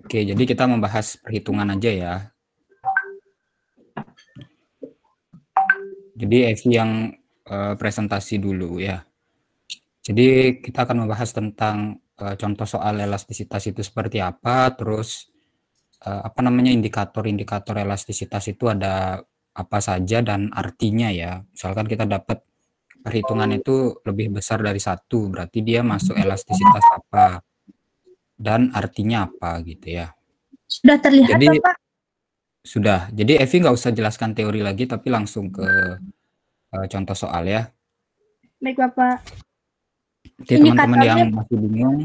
Oke, jadi kita membahas perhitungan aja ya. Jadi Evi yang uh, presentasi dulu ya. Jadi kita akan membahas tentang uh, contoh soal elastisitas itu seperti apa, terus uh, apa namanya indikator-indikator elastisitas itu ada apa saja dan artinya ya. Misalkan kita dapat perhitungan itu lebih besar dari satu, berarti dia masuk elastisitas apa dan artinya apa gitu ya. Sudah terlihat Jadi, Pak? Sudah. Jadi Evi nggak usah jelaskan teori lagi tapi langsung ke uh, contoh soal ya. Baik Bapak. Jadi teman-teman yang masih bingung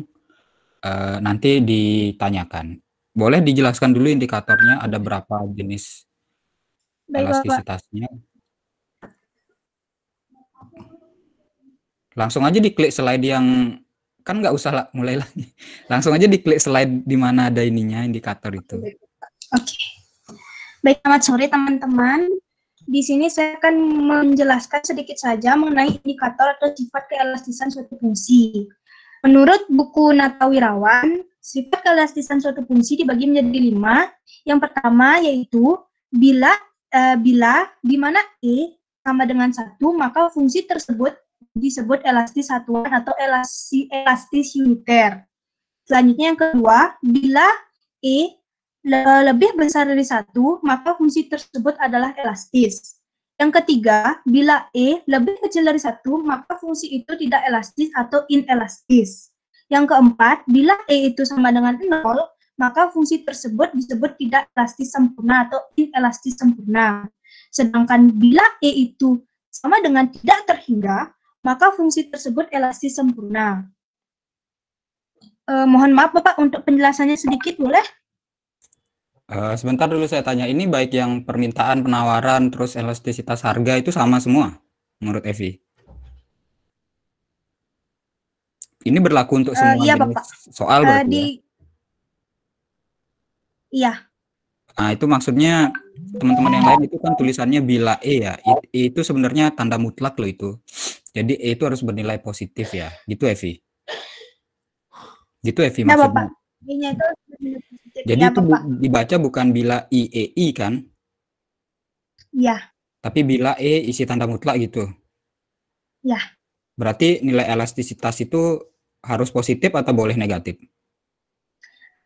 uh, nanti ditanyakan. Boleh dijelaskan dulu indikatornya ada berapa jenis elastisitasnya? Langsung aja diklik slide yang kan nggak usah lah, mulai lagi. Langsung aja diklik slide di mana ada ininya indikator itu. Oke. Okay. Baik, selamat sore teman-teman. Di sini saya akan menjelaskan sedikit saja mengenai indikator atau sifat keelastisan suatu fungsi. Menurut buku Natawirawan, sifat keelastisan suatu fungsi dibagi menjadi lima. Yang pertama yaitu bila uh, bila di mana e sama dengan satu maka fungsi tersebut disebut elastis satuan atau elasti, elastis uniter. Selanjutnya yang kedua, bila E lebih besar dari satu, maka fungsi tersebut adalah elastis. Yang ketiga, bila E lebih kecil dari satu, maka fungsi itu tidak elastis atau inelastis. Yang keempat, bila E itu sama dengan 0, maka fungsi tersebut disebut tidak elastis sempurna atau inelastis sempurna. Sedangkan bila E itu sama dengan tidak terhingga, maka fungsi tersebut elastis sempurna. E, mohon maaf Bapak, untuk penjelasannya sedikit boleh? E, sebentar dulu saya tanya, ini baik yang permintaan, penawaran, terus elastisitas harga itu sama semua menurut Evi? Ini berlaku untuk eh, semua uh, iya, Bapak. soal berarti di... ya? Iya. Nah, itu maksudnya teman-teman yang lain itu kan tulisannya bila E ya. itu sebenarnya tanda mutlak loh itu. Jadi E itu harus bernilai positif ya, gitu Evi. Gitu Evi maksudnya. Bapak. Itu Jadi ya, itu Bapak. dibaca bukan bila i e i kan? Iya. Tapi bila e isi tanda mutlak gitu. Iya. Berarti nilai elastisitas itu harus positif atau boleh negatif?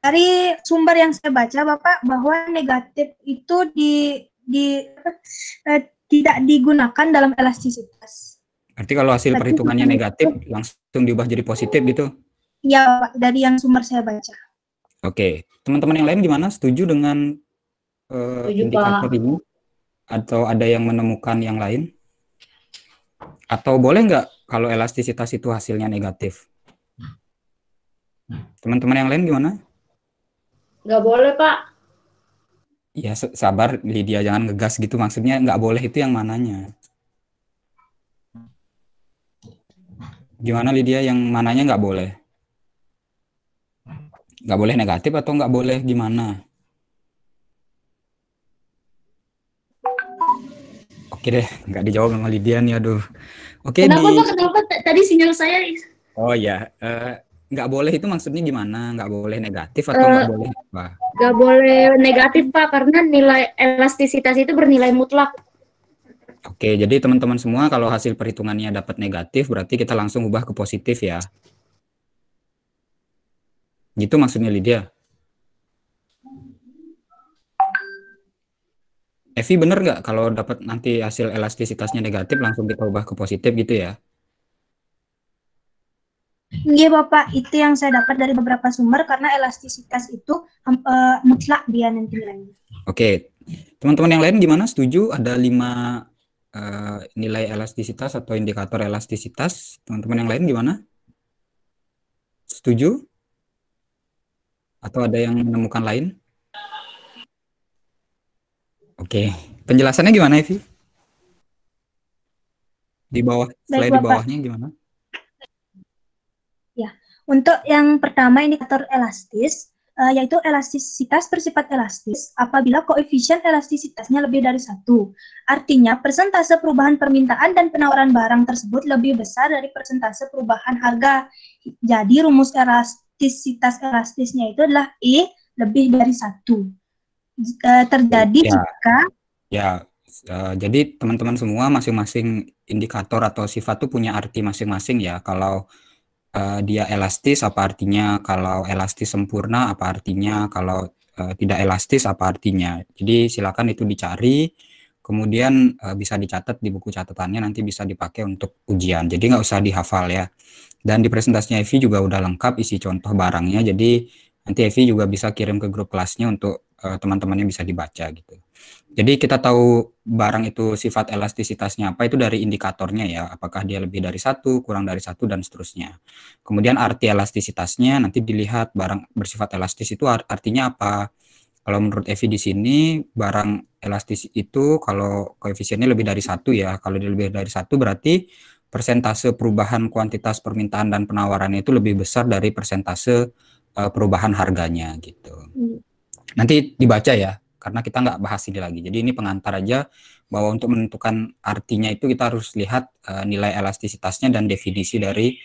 Dari sumber yang saya baca Bapak bahwa negatif itu di di eh, tidak digunakan dalam elastisitas. Berarti kalau hasil Berarti perhitungannya negatif langsung diubah jadi positif gitu? Ya, Pak, dari yang sumber saya baca. Oke, teman-teman yang lain gimana? Setuju dengan uh, Setuju, indikator ini? Atau ada yang menemukan yang lain? Atau boleh nggak kalau elastisitas itu hasilnya negatif? Teman-teman yang lain gimana? Nggak boleh, Pak. Ya, sabar Lydia, jangan ngegas gitu. Maksudnya nggak boleh itu yang mananya? Gimana Lydia yang mananya nggak boleh? Nggak boleh negatif atau nggak boleh gimana? Oke deh, nggak dijawab sama Lydia nih, aduh. Oke. Kenapa di... Pak, kenapa tadi sinyal saya? Oh ya, uh, nggak boleh itu maksudnya gimana? Nggak boleh negatif atau uh, nggak eh, boleh apa? Nggak boleh negatif Pak, karena nilai elastisitas itu bernilai mutlak. Oke, jadi teman-teman semua kalau hasil perhitungannya dapat negatif, berarti kita langsung ubah ke positif ya. Gitu maksudnya Lydia? Evi benar nggak kalau dapat nanti hasil elastisitasnya negatif langsung kita ubah ke positif gitu ya? Iya Bapak, itu yang saya dapat dari beberapa sumber karena elastisitas itu um, mutlak dia nanti nilainya. Oke, teman-teman yang lain gimana? Setuju ada lima Eh, nilai elastisitas atau indikator elastisitas. Teman-teman yang lain gimana? Setuju? Atau ada yang menemukan lain? Oke, okay. penjelasannya gimana, Evi? Di bawah, selain di bawahnya gimana? Ya, untuk yang pertama indikator elastis, uh, yaitu elastisitas bersifat elastis apabila koefisien elastisitasnya lebih dari satu. Artinya, persentase perubahan permintaan dan penawaran barang tersebut lebih besar dari persentase perubahan harga. Jadi, rumus elastisitas elastisnya itu adalah E lebih dari satu. Uh, terjadi ya. jika... Ya, Uh, jadi teman-teman semua masing-masing indikator atau sifat itu punya arti masing-masing ya. Kalau uh, dia elastis apa artinya, kalau elastis sempurna apa artinya, kalau uh, tidak elastis apa artinya. Jadi silakan itu dicari, kemudian uh, bisa dicatat di buku catatannya nanti bisa dipakai untuk ujian. Jadi nggak usah dihafal ya. Dan di presentasinya Evi juga udah lengkap isi contoh barangnya, jadi nanti Evi juga bisa kirim ke grup kelasnya untuk uh, teman-temannya bisa dibaca gitu. Jadi kita tahu barang itu sifat elastisitasnya apa itu dari indikatornya ya, apakah dia lebih dari satu, kurang dari satu dan seterusnya. Kemudian arti elastisitasnya nanti dilihat barang bersifat elastis itu artinya apa. Kalau menurut Evi di sini barang elastis itu kalau koefisiennya lebih dari satu ya, kalau dia lebih dari satu berarti persentase perubahan kuantitas permintaan dan penawaran itu lebih besar dari persentase eh, perubahan harganya gitu. Hmm. Nanti dibaca ya karena kita nggak bahas ini lagi. Jadi ini pengantar aja bahwa untuk menentukan artinya itu kita harus lihat uh, nilai elastisitasnya dan definisi dari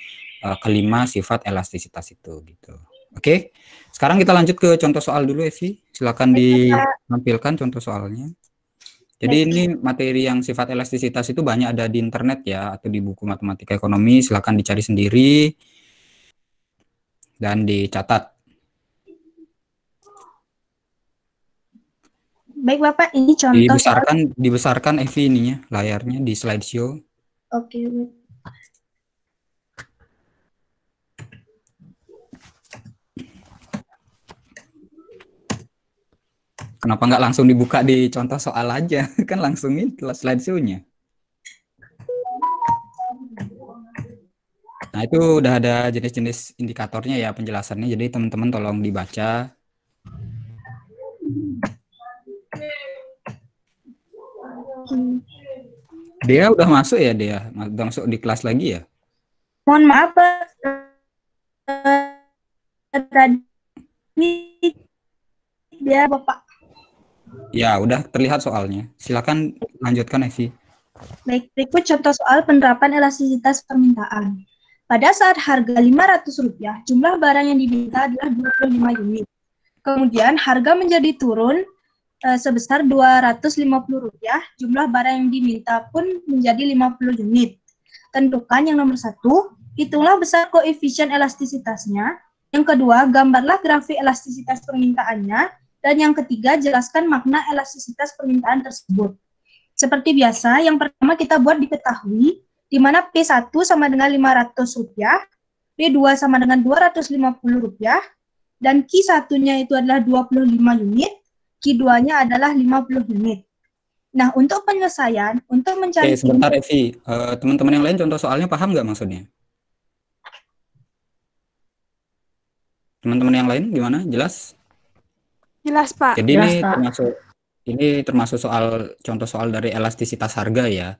uh, kelima sifat elastisitas itu gitu. Oke. Sekarang kita lanjut ke contoh soal dulu Evi. Silakan ditampilkan contoh soalnya. Jadi ini materi yang sifat elastisitas itu banyak ada di internet ya atau di buku matematika ekonomi, silakan dicari sendiri dan dicatat. Baik Bapak, ini contoh dibesarkan ya. dibesarkan Evi ininya layarnya di slide show. Oke. Okay. Kenapa nggak langsung dibuka di contoh soal aja? kan langsung slide show nya Nah, itu udah ada jenis-jenis indikatornya ya penjelasannya. Jadi teman-teman tolong dibaca Dia udah masuk ya dia? Udah masuk di kelas lagi ya? Mohon maaf Pak. Eh, tadi dia Bapak. Ya, udah terlihat soalnya. Silakan lanjutkan Evi. Baik, berikut contoh soal penerapan elastisitas permintaan. Pada saat harga Rp500, jumlah barang yang diminta adalah 25 unit. Kemudian harga menjadi turun Eh, sebesar Rp250. Jumlah barang yang diminta pun menjadi 50 unit. Tentukan yang nomor satu, itulah besar koefisien elastisitasnya. Yang kedua, gambarlah grafik elastisitas permintaannya. Dan yang ketiga, jelaskan makna elastisitas permintaan tersebut. Seperti biasa, yang pertama kita buat diketahui, di mana P1 sama dengan Rp500, P2 sama dengan Rp250, dan Q1-nya itu adalah 25 unit, Q2-nya adalah 50 unit. Nah, untuk penyelesaian, untuk mencari... Oke, sebentar, Evi. teman eh, teman-teman yang lain contoh soalnya paham nggak maksudnya? Teman-teman yang lain gimana? Jelas? Jelas, Pak. Jadi Jelas, ini Pak. termasuk ini termasuk soal contoh soal dari elastisitas harga ya.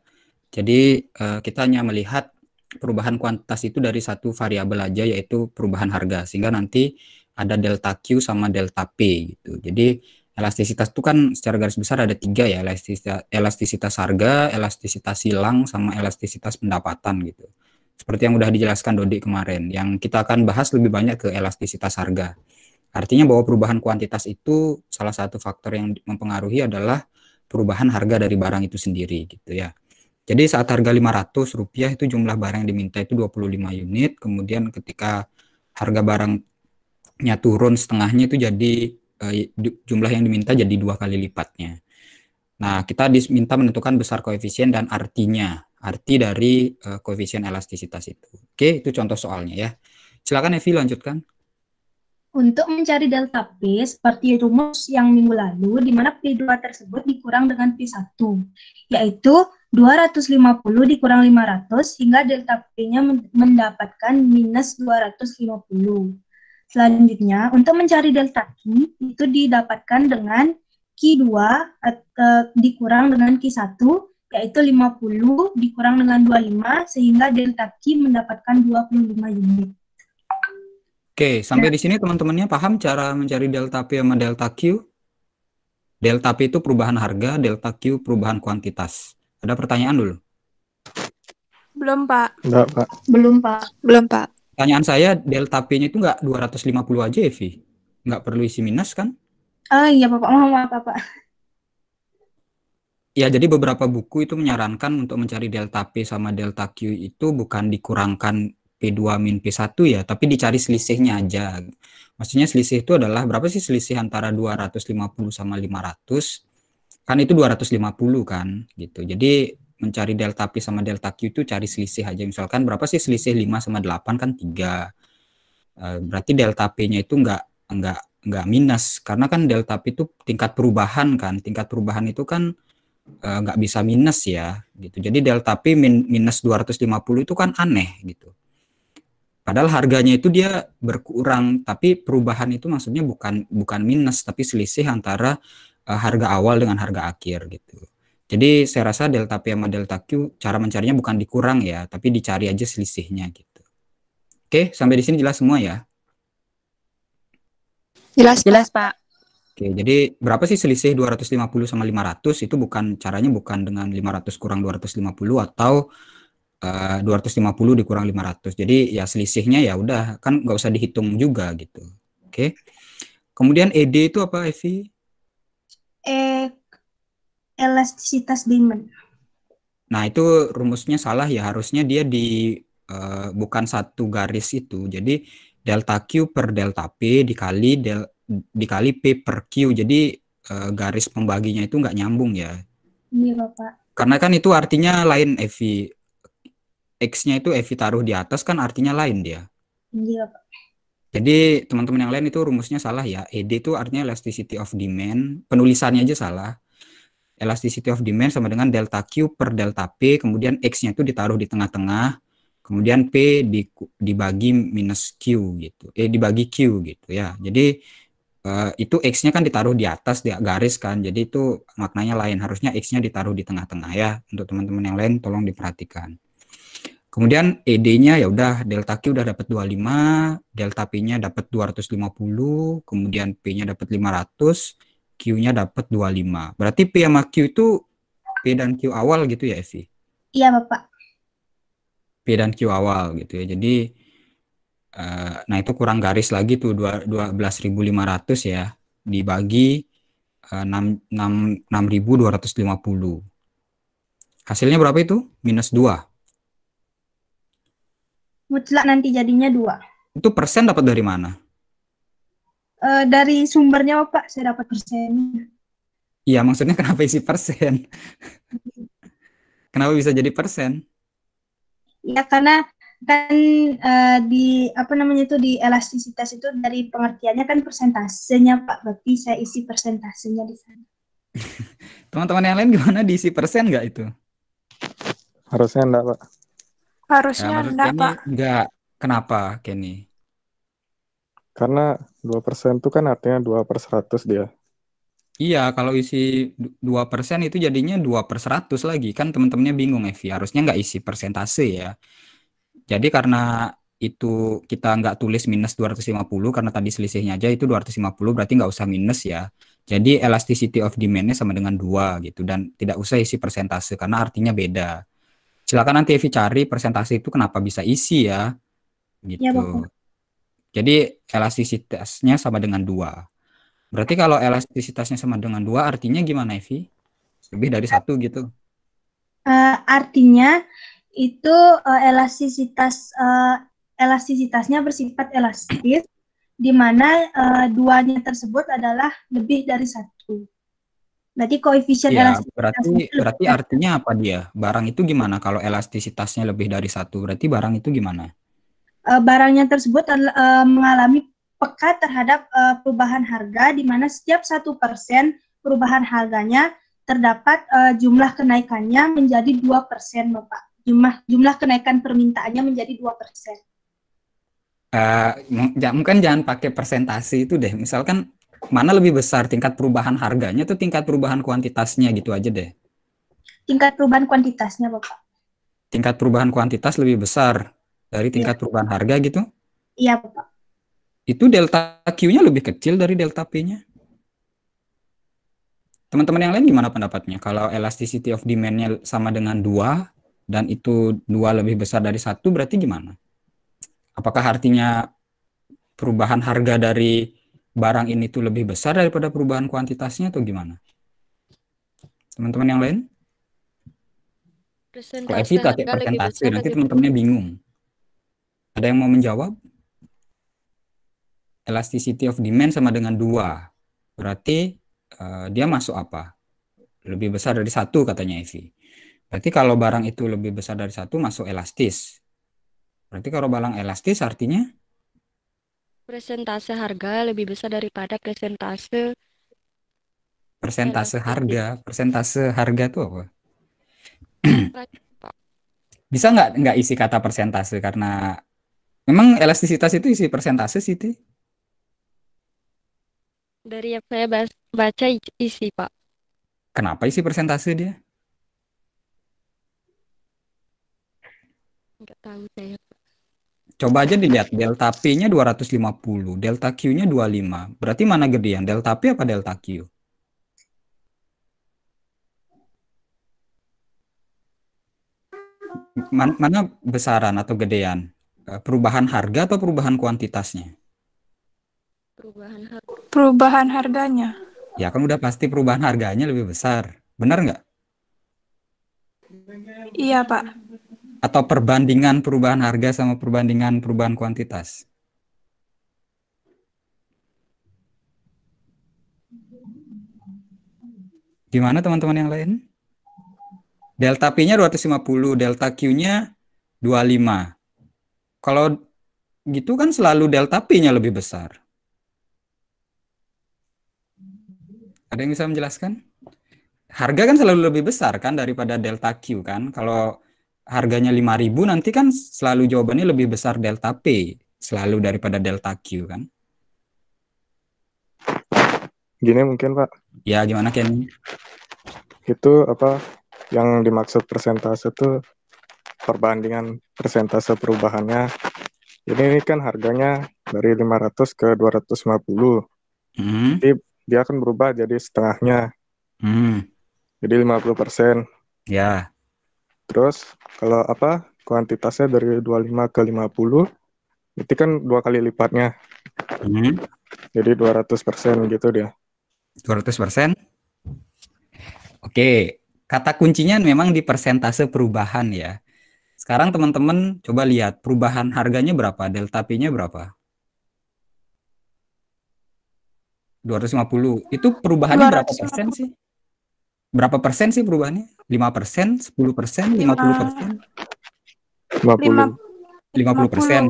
Jadi uh, kita hanya melihat perubahan kuantitas itu dari satu variabel aja yaitu perubahan harga sehingga nanti ada delta Q sama delta P gitu. Jadi elastisitas itu kan secara garis besar ada tiga ya elastisitas, elastisitas harga, elastisitas silang, sama elastisitas pendapatan gitu. Seperti yang udah dijelaskan Dodi kemarin, yang kita akan bahas lebih banyak ke elastisitas harga. Artinya bahwa perubahan kuantitas itu salah satu faktor yang mempengaruhi adalah perubahan harga dari barang itu sendiri gitu ya. Jadi saat harga 500 rupiah itu jumlah barang yang diminta itu 25 unit, kemudian ketika harga barangnya turun setengahnya itu jadi Eh, jumlah yang diminta jadi dua kali lipatnya. Nah, kita diminta menentukan besar koefisien dan artinya, arti dari uh, koefisien elastisitas itu. Oke, itu contoh soalnya ya. Silakan Evi lanjutkan. Untuk mencari delta P seperti rumus yang minggu lalu, di mana P2 tersebut dikurang dengan P1, yaitu 250 dikurang 500 hingga delta P-nya mendapatkan minus 250. Selanjutnya, untuk mencari delta Q itu didapatkan dengan Q2 atau eh, dikurang dengan Q1 yaitu 50 dikurang dengan 25 sehingga delta Q mendapatkan 25 unit. Oke, sampai di sini teman-temannya paham cara mencari delta P sama delta Q? Delta P itu perubahan harga, delta Q perubahan kuantitas. Ada pertanyaan dulu? Belum, Pak. Enggak, Pak. Belum, Pak. Belum, Pak pertanyaan saya delta P-nya itu nggak 250 aja ya, Vi? Enggak perlu isi minus kan? Oh iya, Bapak. Oh, maaf, Bapak. Ya, jadi beberapa buku itu menyarankan untuk mencari delta P sama delta Q itu bukan dikurangkan P2 min P1 ya, tapi dicari selisihnya aja. Maksudnya selisih itu adalah berapa sih selisih antara 250 sama 500? Kan itu 250 kan, gitu. Jadi mencari delta P sama delta Q itu cari selisih aja. Misalkan berapa sih selisih 5 sama 8 kan 3. Eh, berarti delta P-nya itu enggak, enggak, enggak minus karena kan delta P itu tingkat perubahan kan. Tingkat perubahan itu kan enggak eh, bisa minus ya gitu. Jadi delta P min minus 250 itu kan aneh gitu. Padahal harganya itu dia berkurang, tapi perubahan itu maksudnya bukan bukan minus, tapi selisih antara eh, harga awal dengan harga akhir gitu. Jadi saya rasa delta P sama delta Q cara mencarinya bukan dikurang ya, tapi dicari aja selisihnya gitu. Oke, sampai di sini jelas semua ya? Jelas, jelas Pak. Oke, jadi berapa sih selisih 250 sama 500 itu bukan caranya bukan dengan 500 kurang 250 atau eh, uh, 250 dikurang 500. Jadi ya selisihnya ya udah kan nggak usah dihitung juga gitu. Oke. Kemudian ED itu apa Evi? E elastisitas demand. Nah, itu rumusnya salah ya. Harusnya dia di uh, bukan satu garis itu. Jadi delta Q per delta P dikali del, dikali P per Q. Jadi uh, garis pembaginya itu nggak nyambung ya. Iya, Bapak. Karena kan itu artinya lain EV. X-nya itu EV taruh di atas kan artinya lain dia. Iya, Bapak. Jadi teman-teman yang lain itu rumusnya salah ya. ED itu artinya elasticity of demand. Penulisannya aja salah elasticity of demand sama dengan delta Q per delta P, kemudian X-nya itu ditaruh di tengah-tengah, kemudian P di, dibagi minus Q gitu, eh dibagi Q gitu ya. Jadi eh, itu X-nya kan ditaruh di atas, di garis kan, jadi itu maknanya lain, harusnya X-nya ditaruh di tengah-tengah ya, untuk teman-teman yang lain tolong diperhatikan. Kemudian ED-nya ya udah delta Q udah dapat 25, delta P-nya dapat 250, kemudian P-nya dapat 500, Q-nya dapat 25. Berarti P sama Q itu P dan Q awal gitu ya, Evi? Iya, Bapak. P dan Q awal gitu ya. Jadi uh, nah itu kurang garis lagi tuh 12.500 ya dibagi uh, ratus lima 6.250. Hasilnya berapa itu? Minus 2. Mutlak nanti jadinya 2. Itu persen dapat dari mana? uh, dari sumbernya Pak, saya dapat persen. Iya, maksudnya kenapa isi persen? kenapa bisa jadi persen? Ya karena kan uh, di apa namanya itu di elastisitas itu dari pengertiannya kan persentasenya Pak, berarti saya isi persentasenya di sana. Teman-teman yang lain gimana diisi persen nggak itu? Harusnya enggak, Pak. Harusnya ya, enggak, Pak. Enggak. Kenapa, Kenny? Karena Dua persen itu kan artinya dua per seratus dia. Iya, kalau isi dua persen itu jadinya dua per seratus lagi. Kan teman-temannya bingung, Evi. Harusnya nggak isi persentase ya. Jadi karena itu kita nggak tulis minus 250 karena tadi selisihnya aja itu 250 berarti nggak usah minus ya. Jadi elasticity of demand-nya sama dengan dua gitu dan tidak usah isi persentase karena artinya beda. Silakan nanti Evi cari persentase itu kenapa bisa isi ya. Iya, gitu. Ya, jadi elastisitasnya sama dengan dua. Berarti kalau elastisitasnya sama dengan dua, artinya gimana, Evi? Lebih dari satu gitu? Uh, artinya itu uh, elastisitas uh, elastisitasnya bersifat elastis, di mana uh, duanya tersebut adalah lebih dari satu. Berarti koefisien ya, elastisitas. Berarti, berarti artinya apa dia? Barang itu gimana kalau elastisitasnya lebih dari satu? Berarti barang itu gimana? uh, barangnya tersebut uh, mengalami peka terhadap uh, perubahan harga di mana setiap satu persen perubahan harganya terdapat uh, jumlah kenaikannya menjadi dua persen, Bapak. Jumlah jumlah kenaikan permintaannya menjadi dua persen. ya, mungkin jangan pakai presentasi itu deh. Misalkan mana lebih besar tingkat perubahan harganya atau tingkat perubahan kuantitasnya gitu aja deh. Tingkat perubahan kuantitasnya, Bapak. Tingkat perubahan kuantitas lebih besar dari iya. tingkat ya. perubahan harga gitu? Iya, Pak. Itu delta Q-nya lebih kecil dari delta P-nya. Teman-teman yang lain gimana pendapatnya? Kalau elasticity of demand-nya sama dengan dua dan itu dua lebih besar dari satu berarti gimana? Apakah artinya perubahan harga dari barang ini tuh lebih besar daripada perubahan kuantitasnya atau gimana? Teman-teman yang lain? Kalau Evita kayak persentase, nanti teman-temannya bingung. Ada yang mau menjawab? Elasticity of demand sama dengan dua. Berarti uh, dia masuk apa? Lebih besar dari satu katanya Evi. Berarti kalau barang itu lebih besar dari satu masuk elastis. Berarti kalau barang elastis artinya? persentase harga lebih besar daripada presentase persentase harga persentase harga itu apa bisa nggak nggak isi kata persentase karena Memang elastisitas itu isi persentase sih, Ti? Dari yang saya baca isi, Pak. Kenapa isi persentase dia? Enggak tahu saya. Coba aja dilihat delta P-nya 250, delta Q-nya 25. Berarti mana gedean, delta P apa delta Q? Man mana besaran atau gedean? Eh, perubahan harga atau perubahan kuantitasnya? Perubahan har Perubahan harganya. Ya kan udah pasti perubahan harganya lebih besar. Benar nggak? Iya, Pak. Atau perbandingan perubahan harga sama perbandingan perubahan kuantitas? Gimana teman-teman yang lain? Delta P-nya 250, delta Q-nya 25. Kalau gitu kan selalu delta P-nya lebih besar. Ada yang bisa menjelaskan? Harga kan selalu lebih besar kan daripada delta Q kan? Kalau harganya 5000 nanti kan selalu jawabannya lebih besar delta P selalu daripada delta Q kan? Gini mungkin Pak. Ya gimana Ken? Itu apa yang dimaksud persentase itu perbandingan persentase perubahannya ini kan harganya dari 500 ke 250 hmm. jadi dia akan berubah jadi setengahnya hmm. jadi 50 persen ya terus kalau apa kuantitasnya dari 25 ke 50 itu kan dua kali lipatnya hmm. jadi 200 persen gitu dia 200 persen oke kata kuncinya memang di persentase perubahan ya sekarang teman-teman coba lihat perubahan harganya berapa, delta P-nya berapa? 250. Itu perubahannya 250. berapa persen sih? Berapa persen sih perubahannya? 5 persen, 10 persen, 50 persen? 50. 50 persen.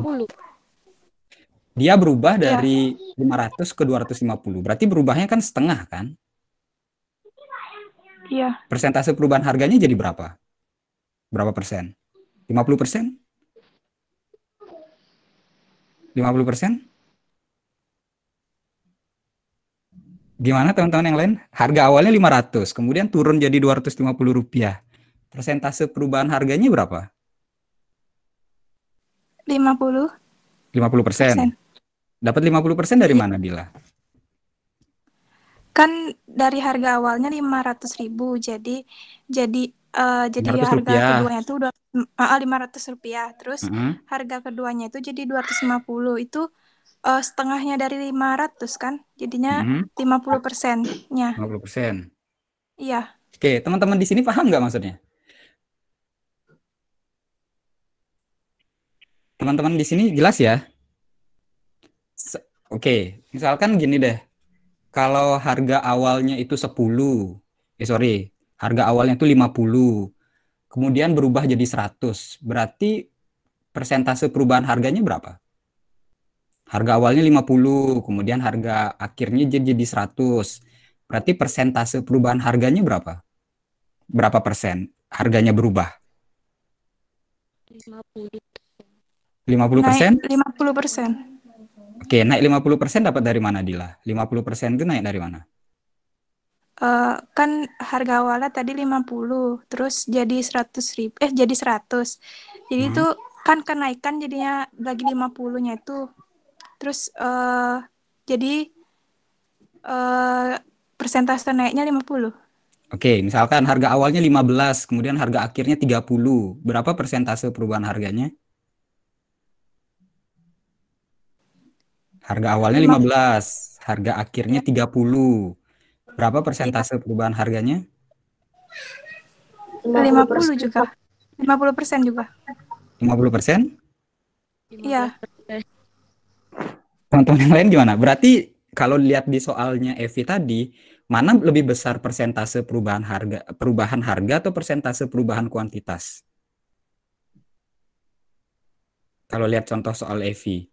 Dia berubah iya. dari ya. 500 ke 250. Berarti berubahnya kan setengah kan? Iya. Persentase perubahan harganya jadi berapa? Berapa persen? 50 persen? 50 persen? Gimana teman-teman yang lain? Harga awalnya 500, kemudian turun jadi 250 rupiah. Persentase perubahan harganya berapa? 50. 50 persen. Dapat 50 persen dari iya. mana, Bila? Kan dari harga awalnya 500 ribu, jadi jadi uh, jadi harga rupiah. keduanya itu udah lima ratus rupiah terus mm -hmm. harga keduanya itu jadi 250 itu uh, setengahnya dari 500 kan jadinya mm-hmm. lima puluh 50 persennya 50 persen iya oke teman-teman di sini paham nggak maksudnya teman-teman di sini jelas ya Se oke misalkan gini deh kalau harga awalnya itu 10 eh sorry harga awalnya itu 50 kemudian berubah jadi 100, berarti persentase perubahan harganya berapa? Harga awalnya 50, kemudian harga akhirnya jadi 100. Berarti persentase perubahan harganya berapa? Berapa persen harganya berubah? 50. puluh. persen? 50 persen. Oke, naik 50 persen dapat dari mana, Dila? 50 persen itu naik dari mana? uh, kan harga awalnya tadi 50, terus jadi 100 ribu, eh jadi 100. Jadi hmm. itu hmm. kan kenaikan jadinya lagi 50-nya itu. Terus uh, jadi uh, persentase naiknya 50. Oke, misalkan harga awalnya 15, kemudian harga akhirnya 30. Berapa persentase perubahan harganya? Harga awalnya 15, harga akhirnya 30 Berapa persentase perubahan harganya? 50 juga. 50 persen juga. 50 persen? Iya. Teman-teman yang lain gimana? Berarti kalau lihat di soalnya Evi tadi, mana lebih besar persentase perubahan harga perubahan harga atau persentase perubahan kuantitas? Kalau lihat contoh soal Evi.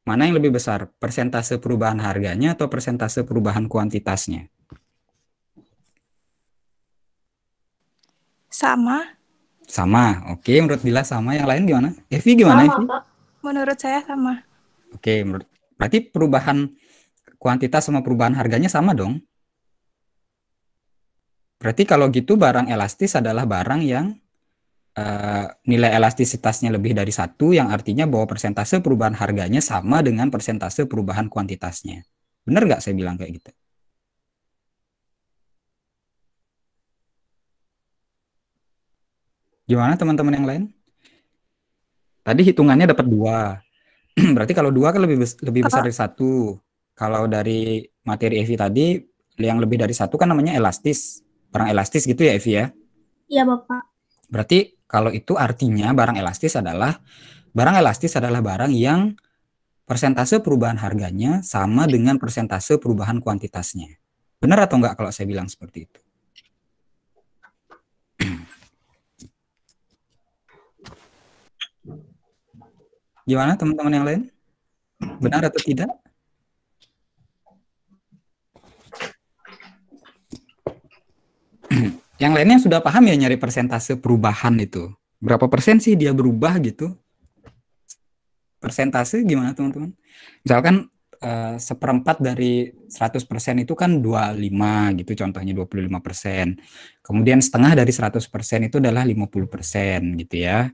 Mana yang lebih besar, persentase perubahan harganya atau persentase perubahan kuantitasnya? Sama. Sama, oke. Menurut Dila sama. Yang lain gimana? Evi gimana? Sama, Evi? Menurut saya sama. Oke, menurut berarti perubahan kuantitas sama perubahan harganya sama dong? Berarti kalau gitu barang elastis adalah barang yang Eh, nilai elastisitasnya lebih dari satu, yang artinya bahwa persentase perubahan harganya sama dengan persentase perubahan kuantitasnya. Benar nggak saya bilang kayak gitu? Gimana teman-teman yang lain? Tadi hitungannya dapat dua. Berarti kalau dua kan lebih bes lebih besar ah. dari satu. Kalau dari materi Evi tadi yang lebih dari satu kan namanya elastis, barang elastis gitu ya Evi ya? Iya bapak. Berarti kalau itu artinya barang elastis adalah barang elastis adalah barang yang persentase perubahan harganya sama dengan persentase perubahan kuantitasnya. Benar atau enggak kalau saya bilang seperti itu? Gimana teman-teman yang lain? Benar atau tidak? Yang lainnya sudah paham ya nyari persentase perubahan itu. Berapa persen sih dia berubah gitu? Persentase gimana teman-teman? Misalkan eh, seperempat dari 100% itu kan 25 gitu contohnya 25%. Kemudian setengah dari 100% itu adalah 50% gitu ya.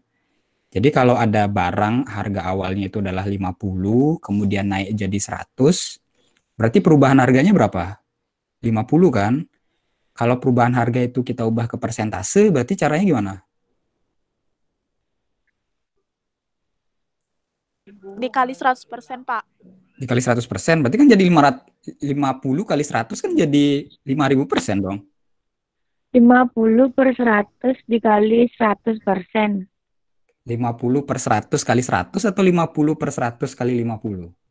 Jadi kalau ada barang harga awalnya itu adalah 50, kemudian naik jadi 100, berarti perubahan harganya berapa? 50 kan? Kalau perubahan harga itu kita ubah ke persentase, berarti caranya gimana? Dikali 100%, Pak. Dikali 100%, berarti kan jadi 50 kali 100 kan jadi 5000 persen dong? 50 per 100 dikali 100 persen. 50 per 100 kali 100 atau 50 per 100 kali 50?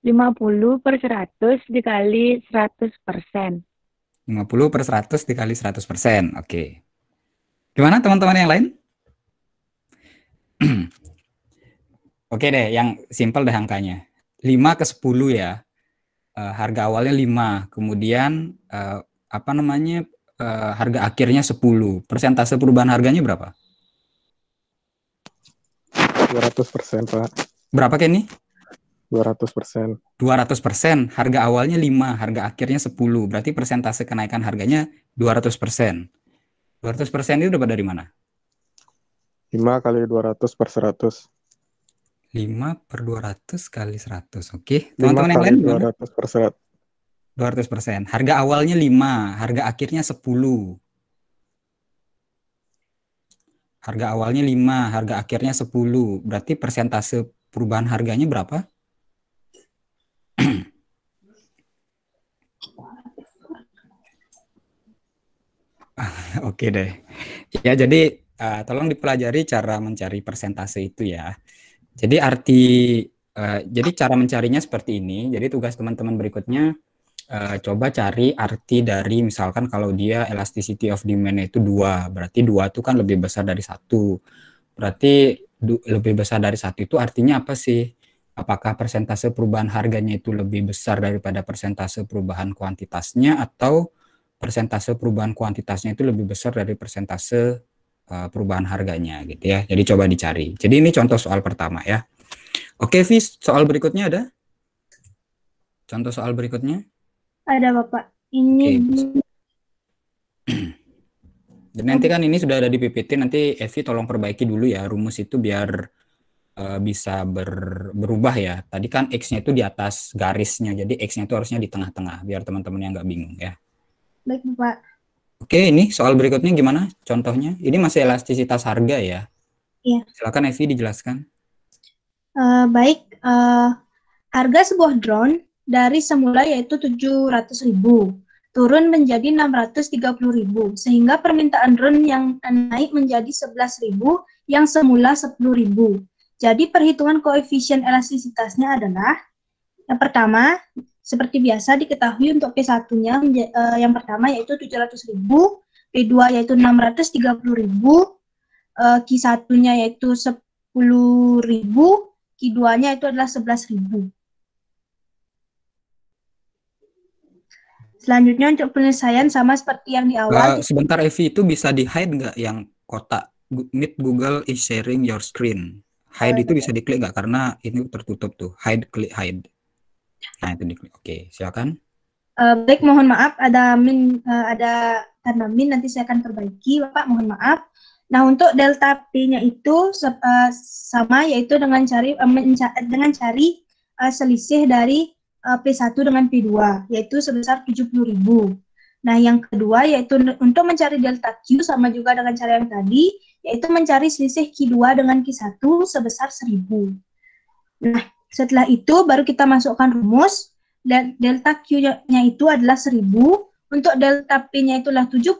50 per 100 dikali 100 persen. 50 per 100 dikali 100 persen, oke. Okay. Gimana teman-teman yang lain? oke okay deh, yang simple deh angkanya. 5 ke 10 ya. E, harga awalnya 5, kemudian e, apa namanya e, harga akhirnya 10. Persentase perubahan harganya berapa? 200 persen, Pak. Berapa, Kenny? 200 persen. 200 persen, harga awalnya 5, harga akhirnya 10. Berarti persentase kenaikan harganya 200 persen. 200 persen itu dapat dari mana? 5 kali 200 per 100. 5 per 200 kali 100, oke. Okay. Teman-teman yang lain 200 per 100. 200 persen. Harga awalnya 5, harga akhirnya 10. Harga awalnya 5, harga akhirnya 10. Berarti persentase perubahan harganya berapa? 200%. Oke deh. Ya, jadi uh, tolong dipelajari cara mencari persentase itu ya. Jadi arti, uh, jadi cara mencarinya seperti ini. Jadi tugas teman-teman berikutnya, uh, coba cari arti dari misalkan kalau dia elasticity of demand itu dua, berarti dua itu kan lebih besar dari satu. Berarti lebih besar dari satu itu artinya apa sih? apakah persentase perubahan harganya itu lebih besar daripada persentase perubahan kuantitasnya atau persentase perubahan kuantitasnya itu lebih besar dari persentase uh, perubahan harganya gitu ya. Jadi coba dicari. Jadi ini contoh soal pertama ya. Oke, V, soal berikutnya ada? Contoh soal berikutnya? Ada, Bapak. Ini okay. Dan nanti kan ini sudah ada di PPT, nanti Evi tolong perbaiki dulu ya rumus itu biar Eh, bisa ber, berubah ya. Tadi kan X-nya itu di atas garisnya, jadi X-nya itu harusnya di tengah-tengah, biar teman-teman yang nggak bingung ya. Baik, pak Oke, ini soal berikutnya gimana contohnya? Ini masih elastisitas harga ya? Iya. Silakan Evi dijelaskan. Uh, baik, uh, harga sebuah drone dari semula yaitu 700 ribu turun menjadi ribu sehingga permintaan drone yang naik menjadi ribu yang semula ribu jadi perhitungan koefisien elastisitasnya adalah yang pertama, seperti biasa diketahui untuk P1-nya eh, yang pertama yaitu 700.000, P2 yaitu 630.000, eh, Q1-nya yaitu 10.000, Q2-nya itu adalah 11.000. Selanjutnya untuk penyelesaian sama seperti yang di awal. Uh, sebentar Evi itu bisa di hide nggak yang kotak? Meet Google is sharing your screen. Hide itu bisa diklik nggak? Karena ini tertutup tuh. Hide, klik hide. Nah itu diklik. Oke, silakan. Uh, baik, mohon maaf ada min uh, ada karena min nanti saya akan perbaiki, Bapak. Mohon maaf. Nah untuk delta p-nya itu uh, sama yaitu dengan cari uh, dengan cari uh, selisih dari uh, p1 dengan p2 yaitu sebesar 70.000. Nah yang kedua yaitu untuk mencari delta q sama juga dengan cara yang tadi yaitu mencari selisih Q2 dengan Q1 sebesar 1000. Nah, setelah itu baru kita masukkan rumus dan delta Q-nya itu adalah 1000, untuk delta P-nya itulah 70.000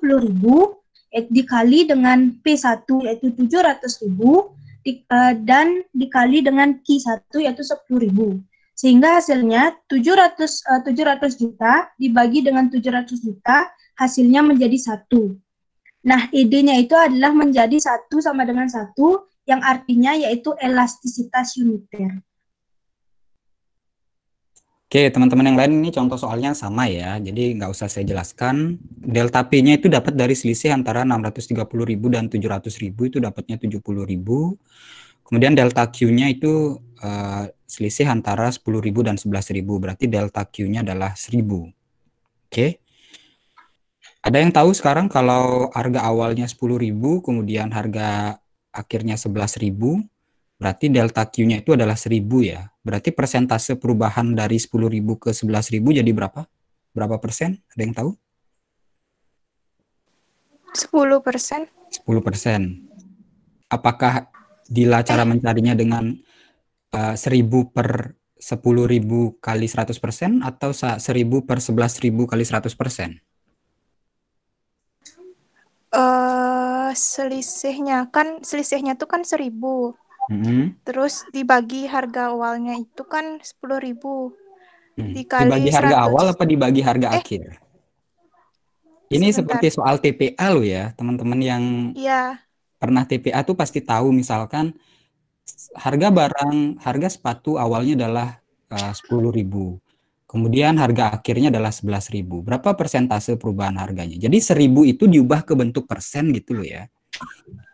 eh, dikali dengan P1 yaitu 700.000 di, uh, dan dikali dengan Q1 yaitu 10.000 sehingga hasilnya 700 uh, 700 juta dibagi dengan 700 juta hasilnya menjadi satu Nah, idenya itu adalah menjadi satu sama dengan satu, yang artinya yaitu elastisitas uniter. Oke, teman-teman yang lain ini contoh soalnya sama ya, jadi nggak usah saya jelaskan. Delta P-nya itu dapat dari selisih antara 630.000 dan 700.000, itu dapatnya 70.000. Kemudian delta Q-nya itu uh, selisih antara 10.000 dan 11.000, berarti delta Q-nya adalah 1.000. Oke. Okay. Ada yang tahu sekarang kalau harga awalnya 10.000 kemudian harga akhirnya 11.000 berarti delta Q-nya itu adalah 1.000 ya. Berarti persentase perubahan dari 10.000 ke 11.000 jadi berapa? Berapa persen? Ada yang tahu? 10 10 Apakah Dila cara eh. mencarinya dengan uh, eh, 1000 per 10.000 kali 100 atau 1000 per 11.000 kali 100 uh, selisihnya kan selisihnya tuh kan seribu mm-hmm. terus dibagi harga awalnya itu kan sepuluh ribu mm. dikali dibagi 100. harga awal apa dibagi harga eh. akhir ini Sebentar. seperti soal TPA lo ya teman-teman yang ya. pernah TPA tuh pasti tahu misalkan harga barang harga sepatu awalnya adalah eh, sepuluh ribu Kemudian harga akhirnya adalah 11.000. Berapa persentase perubahan harganya? Jadi 1.000 itu diubah ke bentuk persen gitu loh ya.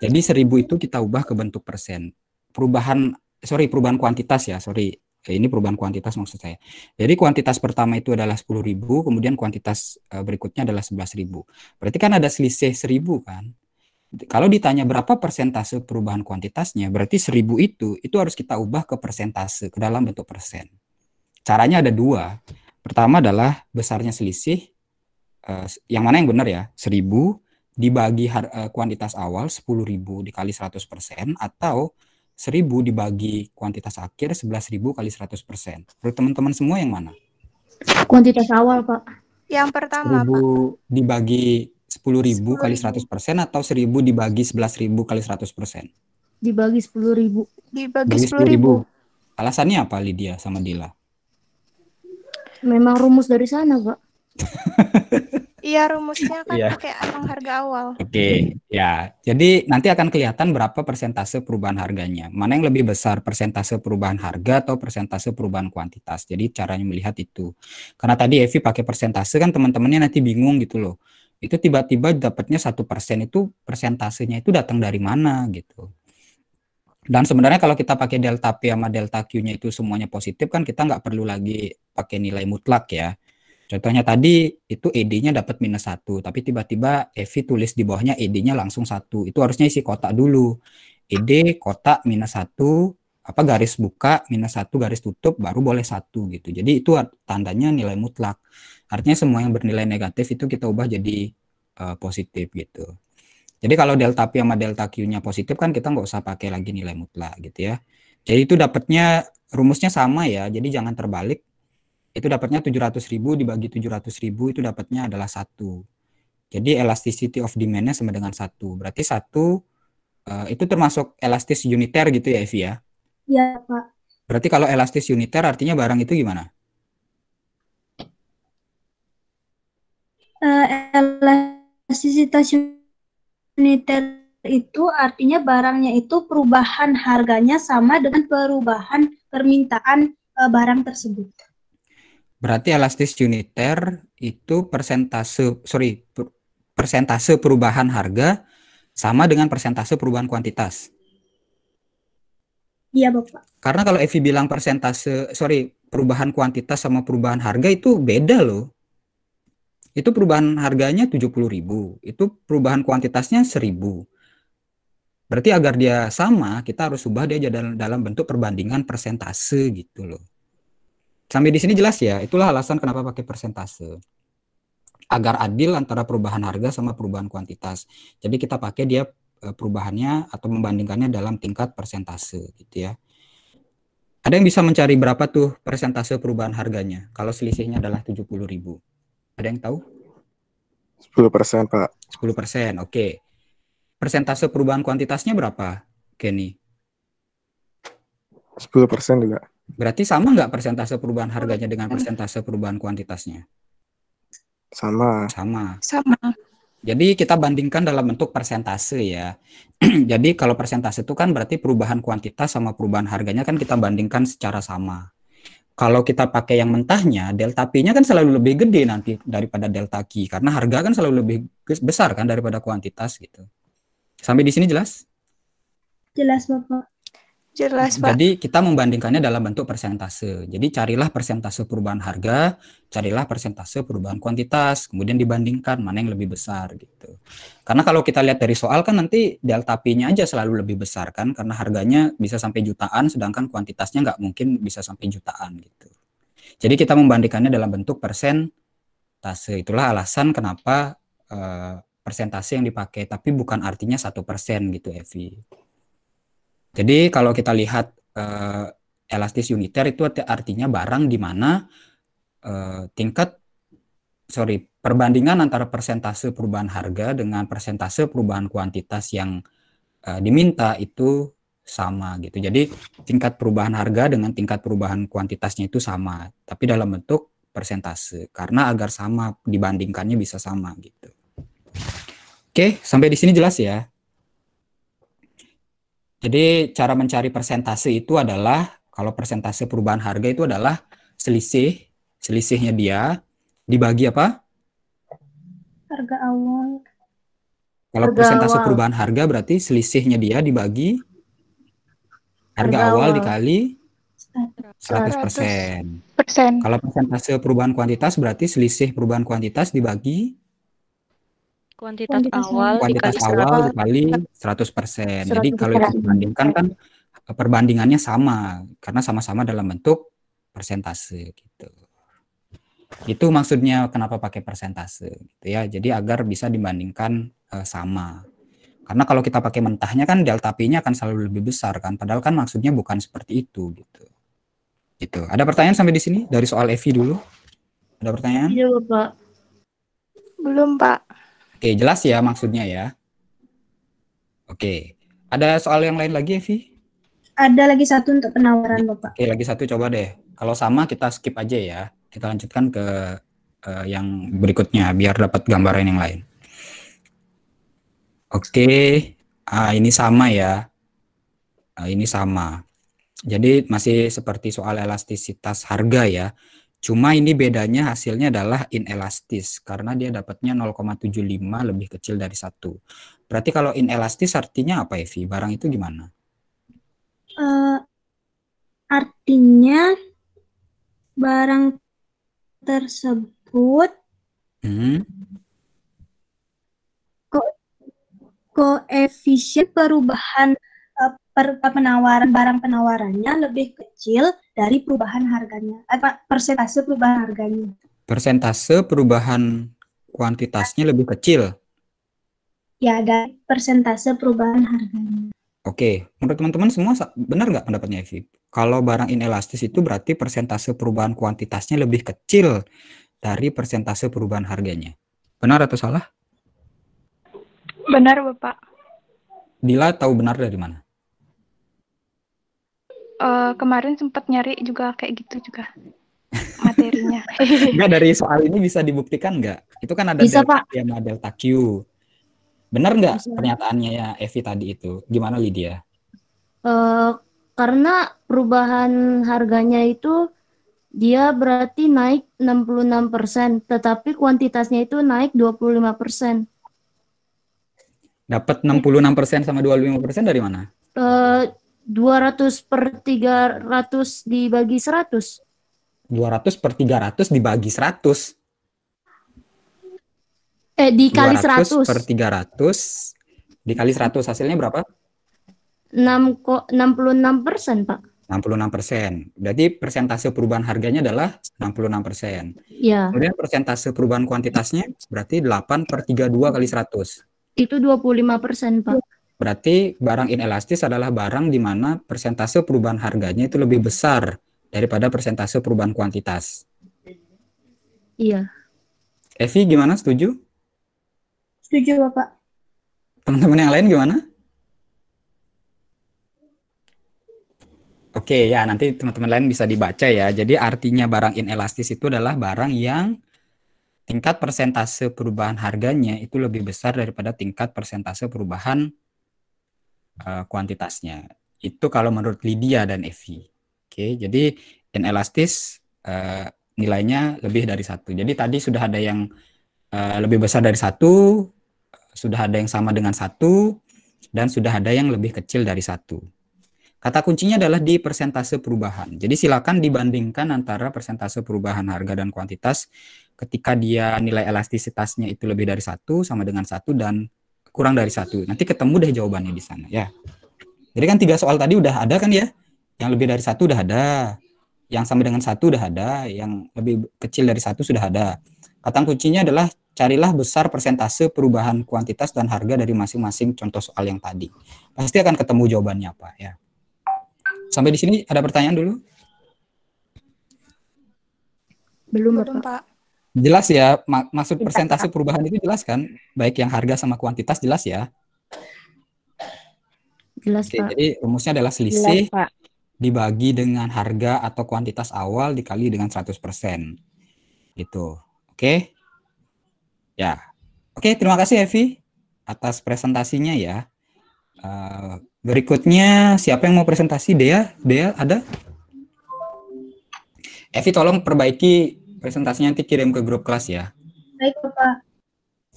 Jadi 1.000 itu kita ubah ke bentuk persen. Perubahan sorry perubahan kuantitas ya, sorry. Ini perubahan kuantitas maksud saya. Jadi kuantitas pertama itu adalah 10.000, kemudian kuantitas eh, berikutnya adalah 11.000. Berarti kan ada selisih 1.000 kan? Kalau ditanya berapa persentase perubahan kuantitasnya, berarti seribu itu itu harus kita ubah ke persentase ke dalam bentuk persen. Caranya ada dua. Pertama adalah besarnya selisih, uh, yang mana yang benar ya, Seribu dibagi uh, kuantitas awal sepuluh ribu dikali seratus persen atau seribu dibagi kuantitas akhir sebelas 11.000 kali persen. Menurut teman-teman semua yang mana? Kuantitas awal, Pak. Yang pertama, 1000 Pak. dibagi 10.000 10 kali 100% atau seribu dibagi sebelas 11.000 kali persen. Dibagi sepuluh ribu. Dibagi sepuluh ribu. Alasannya apa Lydia sama Dila? Memang rumus dari sana, Pak. Iya rumusnya kan yeah. pakai abang harga awal. Oke, okay. ya. Jadi nanti akan kelihatan berapa persentase perubahan harganya. Mana yang lebih besar persentase perubahan harga atau persentase perubahan kuantitas. Jadi caranya melihat itu. Karena tadi Evi pakai persentase kan teman-temannya nanti bingung gitu loh. Itu tiba-tiba dapatnya satu persen itu persentasenya itu datang dari mana gitu. Dan sebenarnya kalau kita pakai delta P sama delta Q-nya itu semuanya positif kan kita nggak perlu lagi pakai nilai mutlak ya. Contohnya tadi itu ED-nya dapat minus 1, tapi tiba-tiba Evi tulis di bawahnya ED-nya langsung satu. Itu harusnya isi kotak dulu. ED kotak minus 1, apa garis buka minus 1 garis tutup baru boleh satu gitu. Jadi itu tandanya nilai mutlak. Artinya semua yang bernilai negatif itu kita ubah jadi uh, positif gitu. Jadi kalau delta P sama delta Q-nya positif kan kita nggak usah pakai lagi nilai mutlak gitu ya. Jadi itu dapatnya rumusnya sama ya. Jadi jangan terbalik. Itu dapatnya 700.000 dibagi 700.000 itu dapatnya adalah satu. Jadi elasticity of demand-nya sama dengan satu. Berarti satu uh, itu termasuk elastis uniter gitu ya Evi ya? Iya Pak. Berarti kalau elastis uniter artinya barang itu gimana? Uh, eh, elastisitas Uniter itu artinya barangnya itu perubahan harganya sama dengan perubahan permintaan e, barang tersebut. Berarti elastis uniter itu persentase sorry persentase perubahan harga sama dengan persentase perubahan kuantitas. Iya bapak. Karena kalau Evi bilang persentase sorry perubahan kuantitas sama perubahan harga itu beda loh itu perubahan harganya 70.000, itu perubahan kuantitasnya 1.000. Berarti agar dia sama, kita harus ubah dia dalam, dalam bentuk perbandingan persentase gitu loh. Sampai di sini jelas ya, itulah alasan kenapa pakai persentase. Agar adil antara perubahan harga sama perubahan kuantitas. Jadi kita pakai dia eh, perubahannya atau membandingkannya dalam tingkat persentase gitu ya. Ada yang bisa mencari berapa tuh persentase perubahan harganya kalau selisihnya adalah 70.000 ribu. Ada yang tahu? 10% persen Pak. 10 persen, oke. Okay. Persentase perubahan kuantitasnya berapa, Kenny? 10 persen juga. Berarti sama nggak persentase perubahan harganya dengan persentase perubahan kuantitasnya? Sama. Sama. Sama. Jadi kita bandingkan dalam bentuk persentase ya. Jadi kalau persentase itu kan berarti perubahan kuantitas sama perubahan harganya kan kita bandingkan secara sama kalau kita pakai yang mentahnya, delta P-nya kan selalu lebih gede nanti daripada delta Q karena harga kan selalu lebih besar kan daripada kuantitas gitu. Sampai di sini jelas? Jelas, Bapak. Jelas, Pak. Jadi kita membandingkannya dalam bentuk persentase. Jadi carilah persentase perubahan harga, carilah persentase perubahan kuantitas, kemudian dibandingkan mana yang lebih besar gitu. Karena kalau kita lihat dari soal kan nanti delta P-nya aja selalu lebih besar kan karena harganya bisa sampai jutaan sedangkan kuantitasnya nggak mungkin bisa sampai jutaan gitu. Jadi kita membandingkannya dalam bentuk persentase. Itulah alasan kenapa uh, persentase yang dipakai tapi bukan artinya satu persen gitu Evi. Jadi kalau kita lihat uh, elastis uniter itu artinya barang di mana uh, tingkat sorry perbandingan antara persentase perubahan harga dengan persentase perubahan kuantitas yang uh, diminta itu sama gitu. Jadi tingkat perubahan harga dengan tingkat perubahan kuantitasnya itu sama, tapi dalam bentuk persentase karena agar sama dibandingkannya bisa sama gitu. Oke, sampai di sini jelas ya. Jadi cara mencari persentase itu adalah kalau persentase perubahan harga itu adalah selisih selisihnya dia dibagi apa? Harga awal. Kalau harga persentase awal. perubahan harga berarti selisihnya dia dibagi harga, harga awal, awal dikali 100%. persen. Kalau persentase perubahan kuantitas berarti selisih perubahan kuantitas dibagi Kuantitas, awal kuantitas dikali awal dikali 100%. 100%. Jadi kalau itu dibandingkan kan eh, perbandingannya sama karena sama-sama dalam bentuk persentase gitu. Itu maksudnya kenapa pakai persentase gitu ya. Jadi agar bisa dibandingkan uh, sama. Karena kalau kita pakai mentahnya kan delta P-nya akan selalu lebih besar kan. Padahal kan maksudnya bukan seperti itu gitu. Gitu. Ada pertanyaan sampai di sini dari soal EVI dulu? Ada pertanyaan? Iya, Pak. Belum, Pak. Oke, jelas ya maksudnya ya. Oke. Ada soal yang lain lagi, Evi? Ada lagi satu untuk penawaran, iya. Bapak. Oke, lagi satu coba deh. Kalau sama kita skip aja ya. Kita lanjutkan ke uh, yang berikutnya biar dapat gambaran yang lain. Oke, ah, ini sama ya. Ah, ini sama. Jadi masih seperti soal elastisitas harga ya. Cuma ini bedanya hasilnya adalah inelastis karena dia dapatnya 0,75 lebih kecil dari satu. Berarti kalau inelastis artinya apa Evi? Barang itu gimana? Uh, artinya barang tersebut hmm? koefisien perubahan per penawaran barang penawarannya lebih kecil dari perubahan harganya apa persentase perubahan harganya persentase perubahan kuantitasnya lebih kecil ya dari persentase perubahan harganya oke menurut teman-teman semua benar nggak pendapatnya Evi kalau barang inelastis itu berarti persentase perubahan kuantitasnya lebih kecil dari persentase perubahan harganya benar atau salah benar bapak Dila tahu benar dari mana uh, kemarin sempat nyari juga kayak gitu juga materinya. Enggak dari soal ini bisa dibuktikan nggak? Itu kan ada bisa, delta Pak. delta Q. Benar nggak pernyataannya ya Evi tadi itu? Gimana Lydia? Uh, karena perubahan harganya itu dia berarti naik 66%, tetapi kuantitasnya itu naik 25%. Dapat 66% sama 25% dari mana? Uh, 200 per 300 dibagi 100? 200 per 300 dibagi 100. Eh, dikali 200 100. 200 per 300 dikali 100 hasilnya berapa? 6 66 persen, Pak. 66 persen. Berarti persentase perubahan harganya adalah 66 persen. Ya. Kemudian persentase perubahan kuantitasnya berarti 8 per 32 kali 100. Itu 25 persen, Pak. Berarti barang inelastis adalah barang di mana persentase perubahan harganya itu lebih besar daripada persentase perubahan kuantitas. Iya. Evi gimana setuju? Setuju Bapak. Teman-teman yang lain gimana? Oke ya nanti teman-teman lain bisa dibaca ya. Jadi artinya barang inelastis itu adalah barang yang tingkat persentase perubahan harganya itu lebih besar daripada tingkat persentase perubahan Eh, kuantitasnya. Itu kalau menurut Lydia dan Evi. Oke, jadi inelastis uh, nilainya lebih dari satu. Jadi tadi sudah ada yang uh, lebih besar dari satu, sudah ada yang sama dengan satu, dan sudah ada yang lebih kecil dari satu. Kata kuncinya adalah di persentase perubahan. Jadi silakan dibandingkan antara persentase perubahan harga dan kuantitas ketika dia nilai elastisitasnya itu lebih dari satu sama dengan satu dan kurang dari satu. Nanti ketemu deh jawabannya di sana ya. Jadi kan tiga soal tadi udah ada kan ya? Yang lebih dari satu udah ada, yang sama dengan satu udah ada, yang lebih kecil dari satu sudah ada. Kata kuncinya adalah carilah besar persentase perubahan kuantitas dan harga dari masing-masing contoh soal yang tadi. Pasti akan ketemu jawabannya apa ya. Sampai di sini ada pertanyaan dulu? Belum, Belum Belum Pak. Jelas ya, mak maksud persentase perubahan itu jelas kan? Baik yang harga sama kuantitas jelas ya. Jelas, Oke, Pak. Jadi rumusnya adalah selisih jelas, dibagi dengan harga atau kuantitas awal dikali dengan 100%. Gitu. Oke? Ya. Oke, terima kasih Evi atas presentasinya ya. Uh, berikutnya siapa yang mau presentasi? Dea? Dea ada? Evi tolong perbaiki presentasinya nanti kirim ke grup kelas ya. Baik, Bapak.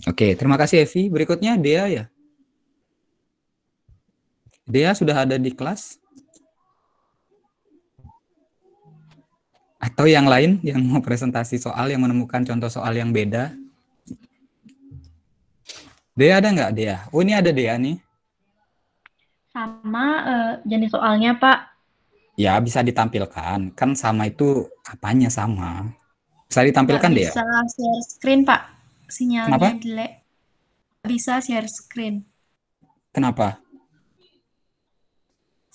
Oke, terima kasih Evi. Berikutnya Dea ya. Dea sudah ada di kelas? Atau yang lain yang mau presentasi soal, yang menemukan contoh soal yang beda? Dea ada nggak Dea? Oh ini ada Dea nih. Sama uh, jenis soalnya Pak. Ya bisa ditampilkan, kan sama itu apanya sama. Bisa ditampilkan deh ya? Bisa share screen, Pak. Sinyalnya Kenapa? jelek. Bisa share screen. Kenapa?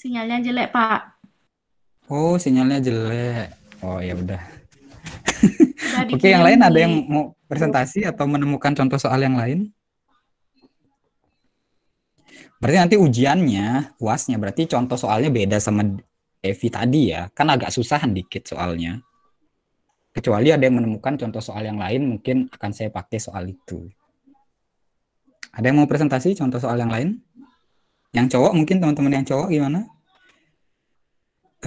Sinyalnya jelek, Pak. Oh, sinyalnya jelek. Oh, ya udah. Oke, yang lain ada yang mau presentasi atau menemukan contoh soal yang lain? Berarti nanti ujiannya, UASnya berarti contoh soalnya beda sama Evi tadi ya. Kan agak susahan dikit soalnya. Kecuali ada yang menemukan contoh soal yang lain, mungkin akan saya pakai soal itu. Ada yang mau presentasi contoh soal yang lain? Yang cowok mungkin teman-teman yang cowok gimana?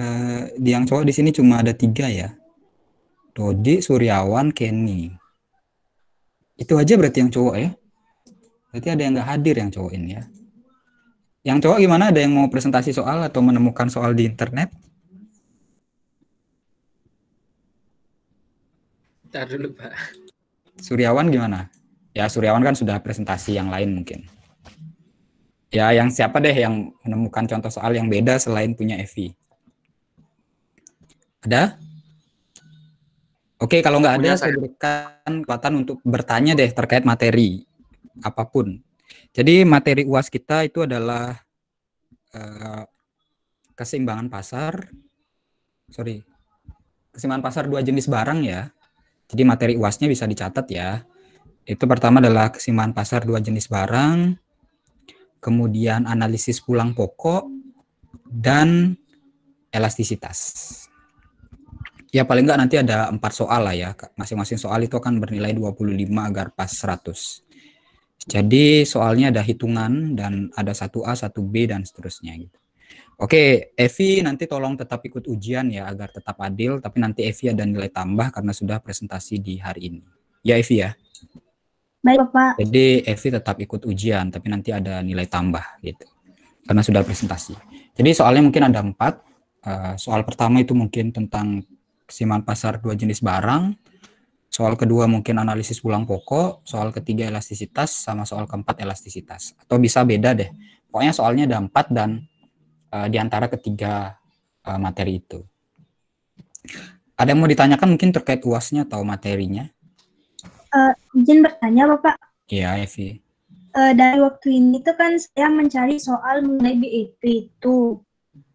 Uh, di yang cowok di sini cuma ada tiga ya. Dodi, Suryawan, Kenny. Itu aja berarti yang cowok ya. Berarti ada yang nggak hadir yang cowok ini ya. Yang cowok gimana? Ada yang mau presentasi soal atau menemukan soal di internet? Ntar dulu, Pak. Suryawan gimana? Ya, Suryawan kan sudah presentasi yang lain mungkin. Ya, yang siapa deh yang menemukan contoh soal yang beda selain punya Evi? Ada? Oke, kalau nggak ada, saya berikan kekuatan untuk bertanya deh terkait materi apapun. Jadi materi UAS kita itu adalah uh, keseimbangan pasar, sorry, keseimbangan pasar dua jenis barang ya, jadi materi UASnya bisa dicatat ya. Itu pertama adalah kesimpangan pasar dua jenis barang, kemudian analisis pulang pokok, dan elastisitas. Ya paling nggak nanti ada empat soal lah ya. Masing-masing soal itu akan bernilai 25 agar pas 100. Jadi soalnya ada hitungan dan ada 1A, 1B, dan seterusnya gitu. Oke, Evi nanti tolong tetap ikut ujian ya agar tetap adil, tapi nanti Evi ada nilai tambah karena sudah presentasi di hari ini. Ya Evi ya? Baik Bapak. Jadi Evi tetap ikut ujian, tapi nanti ada nilai tambah gitu. Karena sudah presentasi. Jadi soalnya mungkin ada empat. Eh, soal pertama itu mungkin tentang kesimpangan pasar dua jenis barang. Soal kedua mungkin analisis pulang pokok. Soal ketiga elastisitas, sama soal keempat elastisitas. Atau bisa beda deh. Pokoknya soalnya ada empat dan Eh, di antara ketiga eh, materi itu. Ada yang mau ditanyakan mungkin terkait uasnya atau materinya? Uh, izin bertanya Bapak. Iya Evi. Uh, dari waktu ini tuh kan saya mencari soal mengenai BEP itu.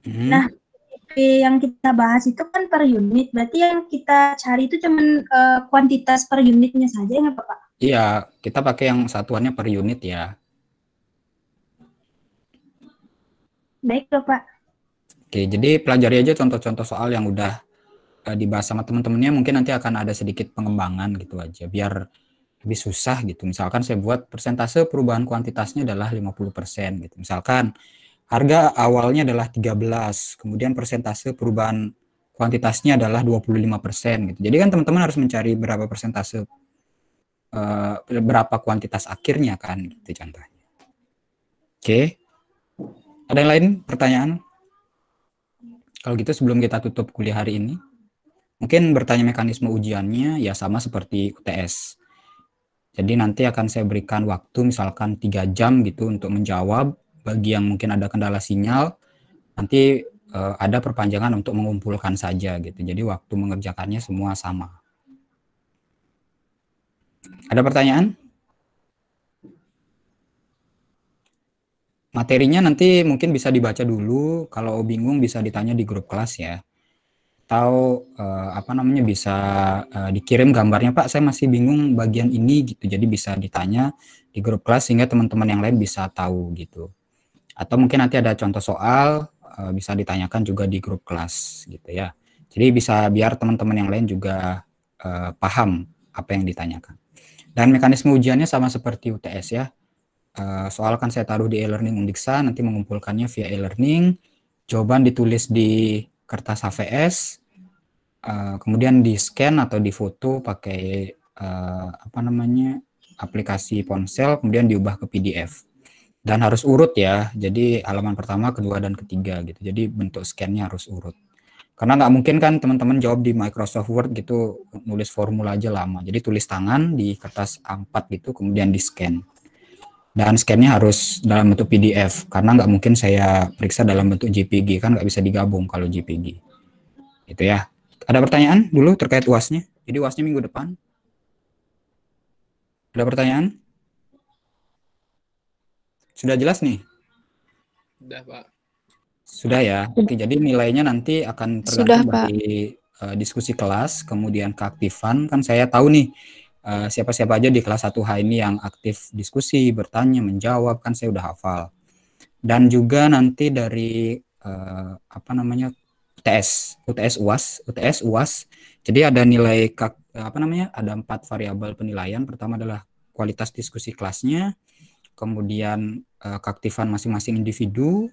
Hmm. Nah BP e yang kita bahas itu kan per unit, berarti yang kita cari itu cuma uh, kuantitas per unitnya saja ya Bapak? Iya, kita pakai yang satuannya per unit ya. Baik, Pak. Oke, jadi pelajari aja contoh-contoh soal yang udah uh, dibahas sama teman-temannya. Mungkin nanti akan ada sedikit pengembangan gitu aja, biar lebih susah gitu. Misalkan saya buat persentase perubahan kuantitasnya adalah 50% gitu. Misalkan harga awalnya adalah 13, kemudian persentase perubahan kuantitasnya adalah 25% gitu. Jadi kan teman-teman harus mencari berapa persentase eh, berapa kuantitas akhirnya kan gitu contohnya. Oke. Okay. Ada yang lain pertanyaan? Kalau gitu sebelum kita tutup kuliah hari ini, mungkin bertanya mekanisme ujiannya ya sama seperti UTS. Jadi nanti akan saya berikan waktu misalkan 3 jam gitu untuk menjawab bagi yang mungkin ada kendala sinyal nanti uh, ada perpanjangan untuk mengumpulkan saja gitu. Jadi waktu mengerjakannya semua sama. Ada pertanyaan? Materinya nanti mungkin bisa dibaca dulu, kalau bingung bisa ditanya di grup kelas ya. Atau eh, apa namanya bisa eh, dikirim gambarnya, Pak, saya masih bingung bagian ini gitu. Jadi bisa ditanya di grup kelas sehingga teman-teman yang lain bisa tahu gitu. Atau mungkin nanti ada contoh soal eh, bisa ditanyakan juga di grup kelas gitu ya. Jadi bisa biar teman-teman yang lain juga eh, paham apa yang ditanyakan. Dan mekanisme ujiannya sama seperti UTS ya Eh, soal kan saya taruh di e-learning Undiksa, nanti mengumpulkannya via e-learning, jawaban ditulis di kertas HVS, uh, eh, kemudian di scan atau di foto pakai uh, apa namanya aplikasi ponsel, kemudian diubah ke PDF. Dan harus urut ya, jadi halaman pertama, kedua, dan ketiga gitu. Jadi bentuk scan-nya harus urut. Karena nggak mungkin kan teman-teman jawab di Microsoft Word gitu, nulis formula aja lama. Jadi tulis tangan di kertas A4 gitu, kemudian di scan dan scan-nya harus dalam bentuk PDF karena nggak mungkin saya periksa dalam bentuk JPG kan nggak bisa digabung kalau JPG itu ya ada pertanyaan dulu terkait uasnya jadi uasnya minggu depan ada pertanyaan sudah jelas nih sudah pak sudah ya oke jadi nilainya nanti akan tergantung sudah, dari pak. Eh, diskusi kelas kemudian keaktifan kan saya tahu nih Eh, siapa-siapa uh, aja di kelas 1H ini yang aktif diskusi, bertanya, menjawab kan saya udah hafal. Dan juga nanti dari uh, apa namanya UTS, UTS UAS, UTS UAS. Jadi ada nilai apa namanya? ada empat variabel penilaian. Pertama adalah kualitas diskusi kelasnya, kemudian uh, keaktifan masing-masing individu,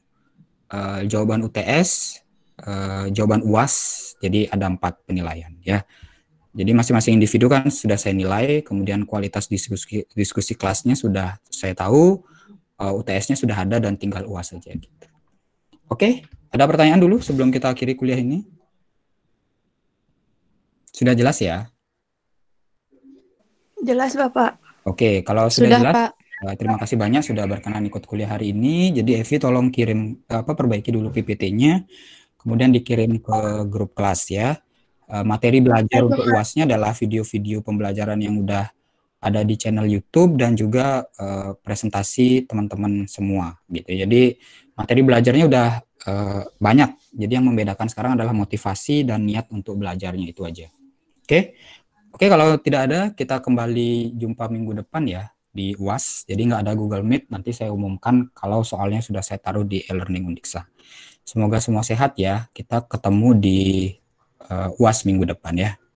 uh, jawaban UTS, uh, jawaban UAS. Jadi ada empat penilaian ya. Jadi masing-masing individu kan sudah saya nilai, kemudian kualitas diskusi diskusi kelasnya sudah saya tahu, eh, UTS-nya sudah ada dan tinggal UAS saja gitu. Oke, ada pertanyaan dulu sebelum kita akhiri kuliah ini? Sudah jelas ya? Jelas, Bapak. Oke, kalau sudah, sudah jelas Pak. Eh, terima kasih banyak sudah berkenan ikut kuliah hari ini. Jadi Evi tolong kirim eh, apa perbaiki dulu PPT-nya, kemudian dikirim ke grup kelas ya. Eh, materi belajar untuk UASnya adalah video-video pembelajaran yang udah ada di channel YouTube dan juga uh, presentasi teman-teman semua gitu. Jadi materi belajarnya udah uh, banyak. Jadi yang membedakan sekarang adalah motivasi dan niat untuk belajarnya itu aja. Oke. Okay? Oke, okay, kalau tidak ada kita kembali jumpa minggu depan ya di UAS. Jadi nggak ada Google Meet, nanti saya umumkan kalau soalnya sudah saya taruh di e-learning Undiksa. Semoga semua sehat ya. Kita ketemu di uh, UAS minggu depan ya.